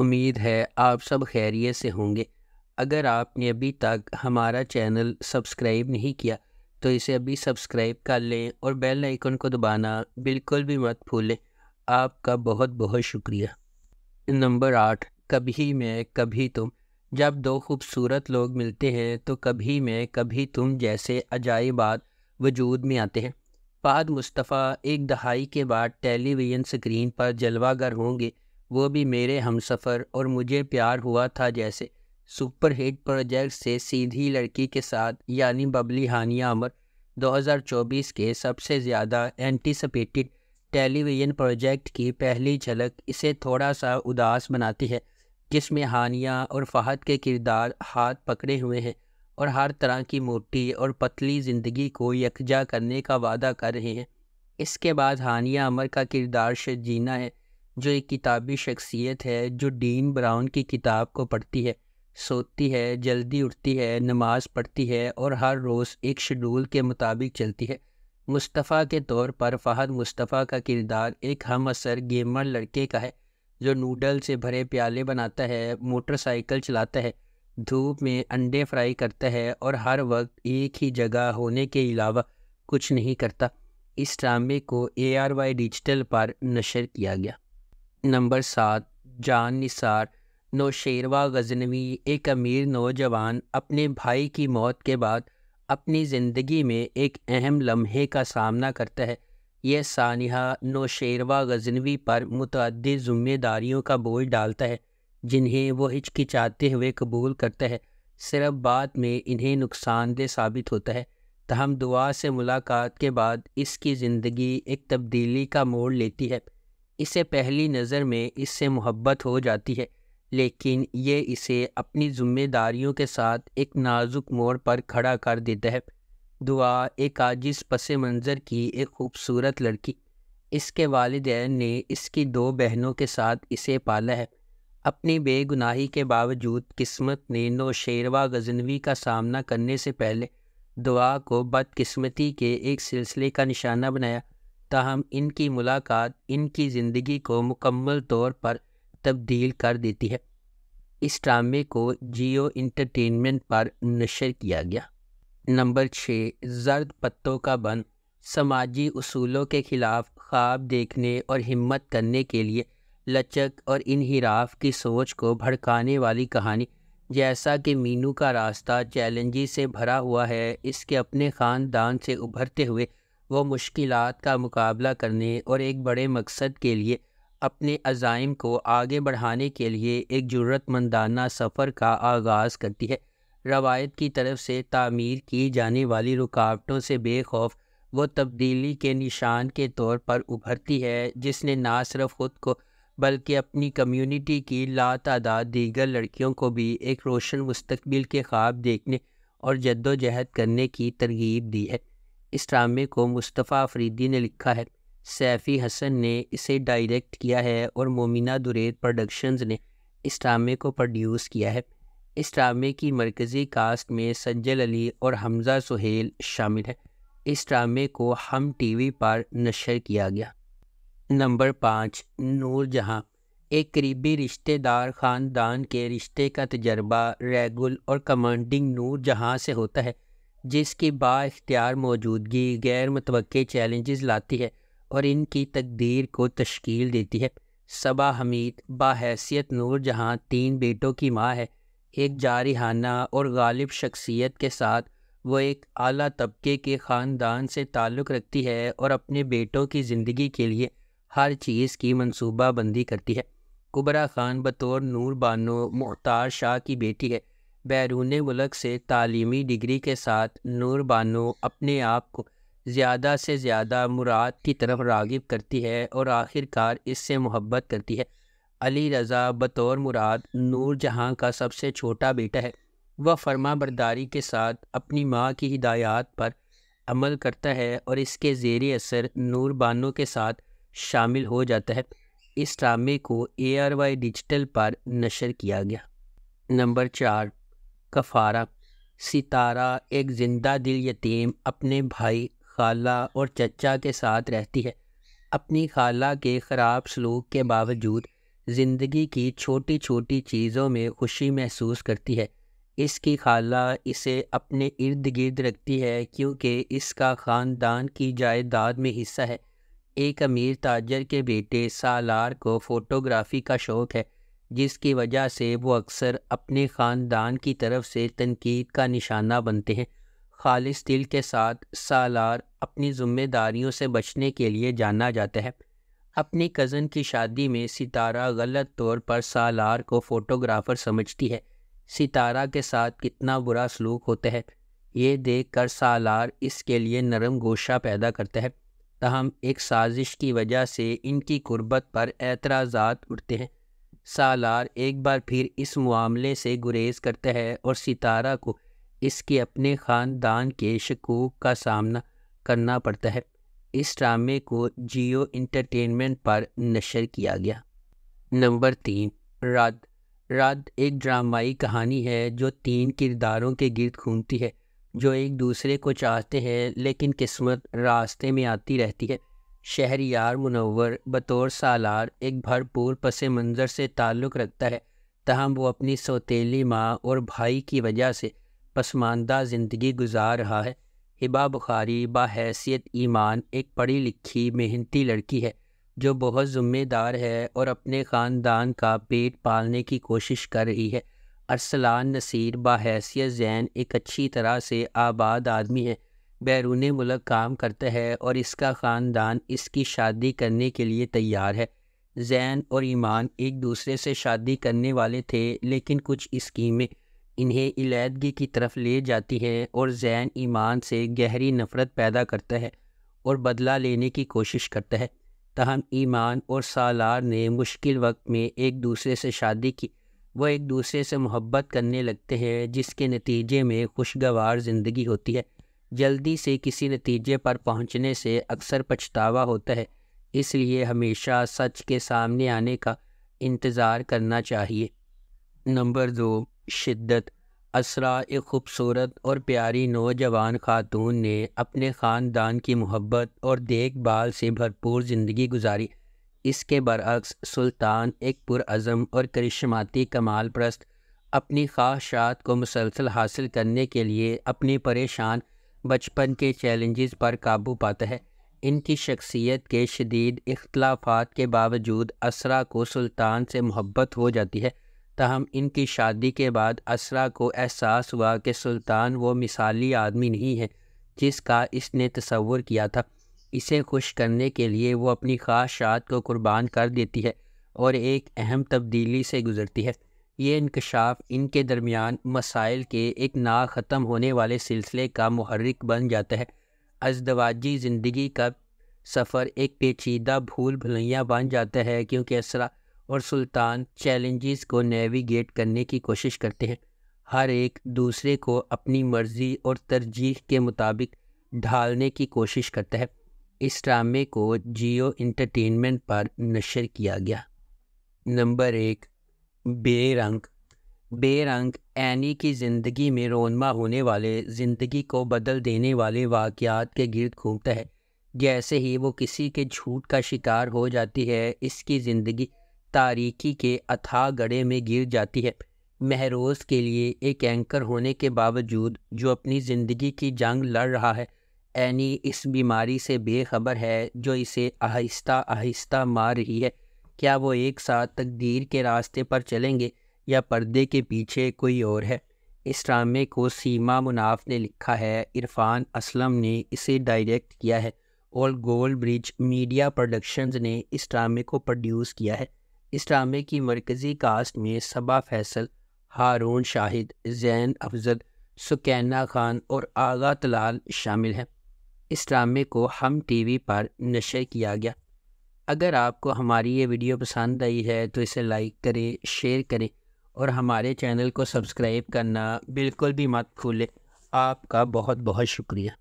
उम्मीद है आप सब खैरियत से होंगे अगर आपने अभी तक हमारा चैनल सब्सक्राइब नहीं किया तो इसे अभी सब्सक्राइब कर लें और बेल आइकन को दबाना बिल्कुल भी मत भूलें आपका बहुत बहुत शुक्रिया नंबर आठ कभी मैं कभी तुम जब दो खूबसूरत लोग मिलते हैं तो कभी मैं कभी तुम जैसे अजायबात वजूद में आते हैं बाद मुस्तफ़ा एक दहाई के बाद टेलीविज़न स्क्रीन पर जलवागर होंगे वो भी मेरे हमसफ़र और मुझे प्यार हुआ था जैसे सुपरहिट प्रोजेक्ट से सीधी लड़की के साथ यानी बबली हानिया अमर 2024 के सबसे ज़्यादा एंटीसपेटेड टेलीविज़न प्रोजेक्ट की पहली झलक इसे थोड़ा सा उदास बनाती है जिसमें हानिया और फ़हद के किरदार हाथ पकड़े हुए हैं और हर तरह की मोटी और पतली ज़िंदगी को यकजा करने का वादा कर रहे हैं इसके बाद हानिया अमर का किरदार शजीना है जो एक किताबी शख्सियत है जो डीन ब्राउन की किताब को पढ़ती है सोती है जल्दी उठती है नमाज पढ़ती है और हर रोज़ एक शेड्यूल के मुताबिक चलती है मुस्तफ़ा के तौर पर फ़हद मुस्तफ़ा का किरदार एक हम असर गेमर लड़के का है जो नूडल से भरे प्याले बनाता है मोटरसाइकिल चलाता है धूप में अंडे फ्राई करता है और हर वक्त एक ही जगह होने के अलावा कुछ नहीं करता इस ड्रामे को ए आर वाई डिजिटल पर नशर किया गया नंबर सात जान निसार नौशेरवा गजनवी एक अमीर नौजवान अपने भाई की मौत के बाद अपनी ज़िंदगी में एक अहम लम्हे का सामना करता है यह सानिहा नौशेरवा गजनवी पर मुतद ज़िम्मेदारियों का बोझ डालता है जिन्हें वो हिचकिचाते हुए कबूल करता है सिर्फ बाद में इन्हें नुकसानदेह साबित होता है तहम दुआ से मुलाकात के बाद इसकी ज़िंदगी एक तब्दीली का मोड़ लेती है इसे पहली नज़र में इससे मोहब्बत हो जाती है लेकिन ये इसे अपनी जिम्मेदारियों के साथ एक नाजुक मोड़ पर खड़ा कर देता है दुआ एक आजिज पस मंज़र की एक खूबसूरत लड़की इसके वालदेन ने इसकी दो बहनों के साथ इसे पाला है अपनी बेगुनाही के बावजूद किस्मत ने नौशेरवा गजनवी का सामना करने से पहले दुआ को बदकिस्मती के एक सिलसिले का निशाना बनाया ताहम इनकी मुलाकात इनकी ज़िंदगी को मुकम्मल तौर पर तब्दील कर देती है इस ड्रामे को जियो इंटरटेनमेंट पर नशर किया गया नंबर छः जर्द पत्तों का बन समाजी असूलों के ख़िलाफ़ ख्वाब देखने और हिम्मत करने के लिए लचक और इनहराफ की सोच को भड़काने वाली कहानी जैसा कि मीनू का रास्ता चैलेंज से भरा हुआ है इसके अपने ख़ानदान से उभरते हुए वो मुश्किल का मुकाबला करने और एक बड़े मकसद के लिए अपने अज़ाइम को आगे बढ़ाने के लिए एक ज़रूरतमंदाना सफ़र का आगाज़ करती है रवायत की तरफ से तामीर की जाने वाली रुकावटों से बेखौफ वो तब्दीली के निशान के तौर पर उभरती है जिसने ना सिर्फ ख़ुद को बल्कि अपनी कम्युनिटी की लातादाद दीगर लड़कियों को भी एक रोशन मुस्तबिल के ख्वाब देखने और जद्दोजहद करने की तरगीब दी है इस ड्रामे को मुस्तफ़ा अफरीदी ने लिखा है सैफ़ी हसन ने इसे डायरेक्ट किया है और मोमिना दुरेद प्रोडक्शंस ने इस ड्रामे को प्रोड्यूस किया है इस ड्रामे की मरकज़ी कास्ट में सज्जल अली और हमज़ा सुहेल शामिल है इस ड्रामे को हम टीवी पर नशर किया गया नंबर पाँच नूर जहाँ एक करीबी रिश्तेदार ख़ानदान के रिश्ते का तजर्बा रेगुल और कमांडिंग नूर जहाँ से होता है जिसकी बाख्तियार मौजूदगी गैर मुतव चैलेंजेस लाती है और इनकी तकदीर को तश्कील देती है सबा हमीद बाहैसियत नूर जहाँ तीन बेटों की माँ है एक जारहाना और गालिब शख्सियत के साथ वो एक अली तबके के ख़ानदान से ताल्लुक़ रखती है और अपने बेटों की ज़िंदगी के लिए हर चीज़ की मनसूबाबंदी करती है कुबरा खान बतौर नूर बानो मुख्तार शाह की बेटी है बैरून मुल्क से तालीमी डिग्री के साथ नूर बानो अपने आप को ज़्यादा से ज़्यादा मुराद की तरफ रागब करती है और आखिरकार इससे मोहब्बत करती है अली रज़ा बतौर मुराद नूर जहाँ का सबसे छोटा बेटा है वह फर्मा बरदारी के साथ अपनी माँ की हिदायत पर अमल करता है और इसके जेर असर नूर बानो के साथ शामिल हो जाता है इस ड्रामे को ए आर वाई डिजिटल पर नशर किया गया नंबर चार कफ़ारा सितारा एक ज़िंदा दिल यतीम अपने भाई खाला और चचा के साथ रहती है अपनी खाला के ख़राब सलूक के बावजूद ज़िंदगी की छोटी छोटी चीज़ों में खुशी महसूस करती है इसकी खाला इसे अपने इर्द गिर्द रखती है क्योंकि इसका ख़ानदान की जायदाद में हिस्सा है एक अमीर ताजर के बेटे सालार को फ़ोटोग्राफ़ी का शौक़ है जिसकी वजह से वो अक्सर अपने ख़ानदान की तरफ से तनकीद का निशाना बनते हैं खालिस दिल के साथ सालार अपनी ज़िम्मेदारियों से बचने के लिए जाना जाता है अपनी कज़न की शादी में सितारा गलत तौर पर सालार को फ़ोटोग्राफ़र समझती है सितारा के साथ कितना बुरा सलूक होता है ये देख कर सालार इसके लिए नरम गोशा पैदा करता है तहम एक साजिश की वजह से इनकी गुर्बत पर एतराज़ात उठते हैं सालार एक बार फिर इस मामले से गुरेज करता है और सितारा को इसके अपने ख़ानदान के शकूक का सामना करना पड़ता है इस ड्रामे को जियो इंटरटेनमेंट पर नशर किया गया नंबर तीन रद रद एक ड्रामाई कहानी है जो तीन किरदारों के गिरद घूमती है जो एक दूसरे को चाहते हैं लेकिन किस्मत रास्ते में आती रहती है शहरियार मुनवर बतौर सालार एक भरपूर पस मंज़र से ताल्लुक़ रखता है तहम वो अपनी सौतीली माँ और भाई की वजह से पसमानदा ज़िंदगी गुजार रहा है हिबा बुखारी बाहैसियत ईमान एक पढ़ी लिखी मेहनती लड़की है जो बहुत ज़िम्मेदार है और अपने ख़ानदान का पेट पालने की कोशिश कर रही है अरसलान नसीर बाहैसियत जैन एक अच्छी तरह से आबाद आदमी है बैरून मुल्क काम करता है और इसका ख़ानदान इसकी शादी करने के लिए तैयार है जैन और ईमान एक दूसरे से शादी करने वाले थे लेकिन कुछ स्कीमें इन्हें इलादगी की तरफ ले जाती हैं और जैन ईमान से गहरी नफ़रत पैदा करता है और बदला लेने की कोशिश करता है तहम ईमान और सालार ने मुश्किल वक्त में एक दूसरे से शादी की वह एक दूसरे से मोहब्बत करने लगते हैं जिसके नतीजे में खुशगवार ज़िंदगी होती है जल्दी से किसी नतीजे पर पहुंचने से अक्सर पछतावा होता है इसलिए हमेशा सच के सामने आने का इंतज़ार करना चाहिए नंबर दो शिद्दत असरा एक खूबसूरत और प्यारी नौजवान खातून ने अपने ख़ानदान की मोहब्बत और देखभाल से भरपूर ज़िंदगी गुजारी इसके बरक्स सुल्तान एक पुरज़म और करिश्माती कमाल प्रस्त अपनी ख्वाहशात को मुसलसल हासिल करने के लिए अपनी परेशान बचपन के चैलेंजेस पर काबू पाता है इनकी शख्सियत के शदीद इख्तलाफात के बावजूद असरा को सुल्तान से मोहब्बत हो जाती है तहम इनकी शादी के बाद असरा को एहसास हुआ कि सुल्तान वो मिसाली आदमी नहीं है जिसका इसने तस्वुर किया था इसे खुश करने के लिए वो अपनी ख्वाहिशात को कुर्बान कर देती है और एक अहम तब्दीली से गुज़रती है ये इंकशाफ इनके दरमियान मसाइल के एक ना ख़त्म होने वाले सिलसिले का महरक बन जाता है अजदवाजी ज़िंदगी का सफ़र एक पेचीदा भूल भलैया बन जाता है क्योंकि असरा और सुल्तान चैलेंजेस को नेविगेट करने की कोशिश करते हैं हर एक दूसरे को अपनी मर्ज़ी और तरजीह के मुताबिक ढालने की कोशिश करता है इस ड्रामे को जियो इंटरटेनमेंट पर नशर किया गया नंबर एक बेरंग बेरंग एनी की ज़िंदगी में रोनमा होने वाले ज़िंदगी को बदल देने वाले वाक़ात के गिरद घूमता है जैसे ही वो किसी के झूठ का शिकार हो जाती है इसकी ज़िंदगी तारीकी के अथाह गड़े में गिर जाती है महरोज के लिए एक एंकर होने के बावजूद जो अपनी ज़िंदगी की जंग लड़ रहा है एनी इस बीमारी से बेखबर है जो इसे आहिस्ता आहिस्ता मार रही है क्या वो एक साथ तकदीर के रास्ते पर चलेंगे या पर्दे के पीछे कोई और है इस ड्रामे को सीमा मुनाफ ने लिखा है इरफान असलम ने इसे डायरेक्ट किया है और गोल्ड ब्रिज मीडिया प्रोडक्शंस ने इस ड्रामे को प्रोड्यूस किया है इस ड्रामे की मरकज़ी कास्ट में सबा फैसल हारून शाहिद जैन अफजल सुकैना खान और आगा तलाल शामिल हैं इस ड्रामे को हम टीवी पर नशे किया गया अगर आपको हमारी ये वीडियो पसंद आई है तो इसे लाइक करें शेयर करें और हमारे चैनल को सब्सक्राइब करना बिल्कुल भी मत भूलें आपका बहुत बहुत शुक्रिया